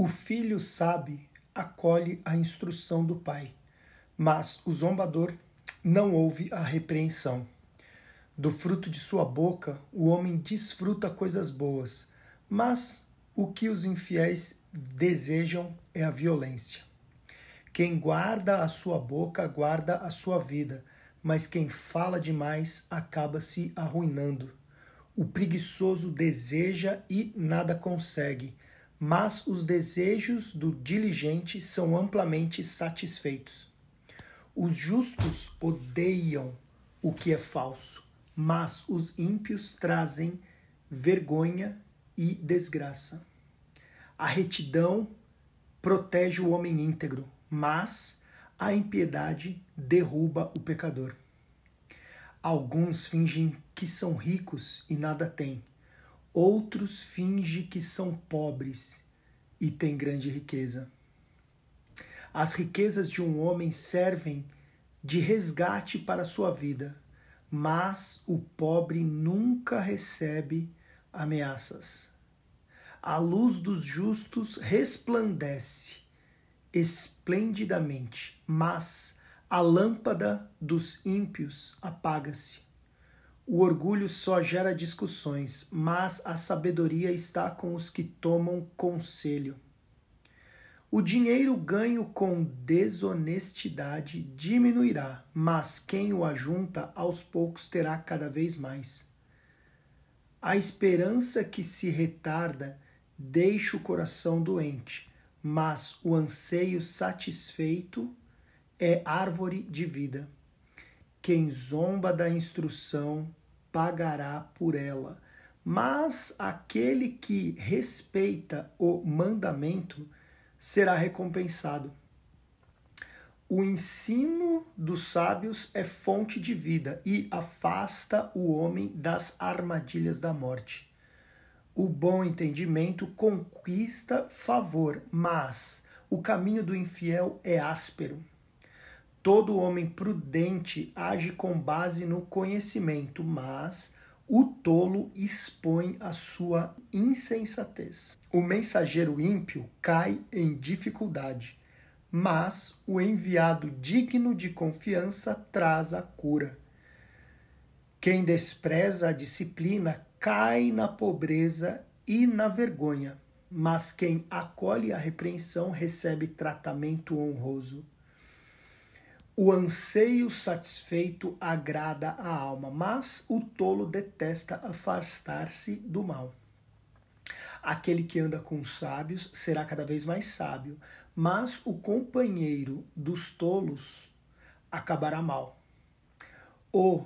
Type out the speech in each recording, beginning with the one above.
O filho sabe, acolhe a instrução do pai, mas o zombador não ouve a repreensão. Do fruto de sua boca o homem desfruta coisas boas, mas o que os infiéis desejam é a violência. Quem guarda a sua boca guarda a sua vida, mas quem fala demais acaba se arruinando. O preguiçoso deseja e nada consegue mas os desejos do diligente são amplamente satisfeitos. Os justos odeiam o que é falso, mas os ímpios trazem vergonha e desgraça. A retidão protege o homem íntegro, mas a impiedade derruba o pecador. Alguns fingem que são ricos e nada têm Outros finge que são pobres e têm grande riqueza. As riquezas de um homem servem de resgate para sua vida, mas o pobre nunca recebe ameaças. A luz dos justos resplandece esplendidamente, mas a lâmpada dos ímpios apaga-se. O orgulho só gera discussões, mas a sabedoria está com os que tomam conselho. O dinheiro ganho com desonestidade diminuirá, mas quem o ajunta aos poucos terá cada vez mais. A esperança que se retarda deixa o coração doente, mas o anseio satisfeito é árvore de vida. Quem zomba da instrução pagará por ela, mas aquele que respeita o mandamento será recompensado. O ensino dos sábios é fonte de vida e afasta o homem das armadilhas da morte. O bom entendimento conquista favor, mas o caminho do infiel é áspero. Todo homem prudente age com base no conhecimento, mas o tolo expõe a sua insensatez. O mensageiro ímpio cai em dificuldade, mas o enviado digno de confiança traz a cura. Quem despreza a disciplina cai na pobreza e na vergonha, mas quem acolhe a repreensão recebe tratamento honroso. O anseio satisfeito agrada a alma, mas o tolo detesta afastar-se do mal. Aquele que anda com os sábios será cada vez mais sábio, mas o companheiro dos tolos acabará mal. O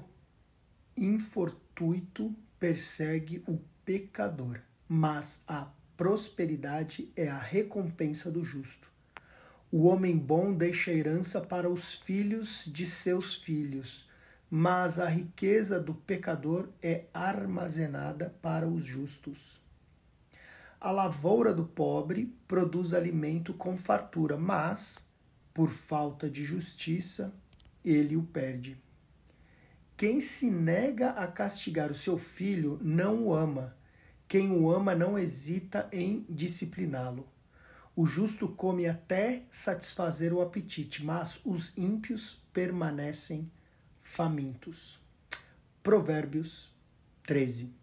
infortuito persegue o pecador, mas a prosperidade é a recompensa do justo. O homem bom deixa herança para os filhos de seus filhos, mas a riqueza do pecador é armazenada para os justos. A lavoura do pobre produz alimento com fartura, mas, por falta de justiça, ele o perde. Quem se nega a castigar o seu filho não o ama. Quem o ama não hesita em discipliná-lo. O justo come até satisfazer o apetite, mas os ímpios permanecem famintos. Provérbios 13.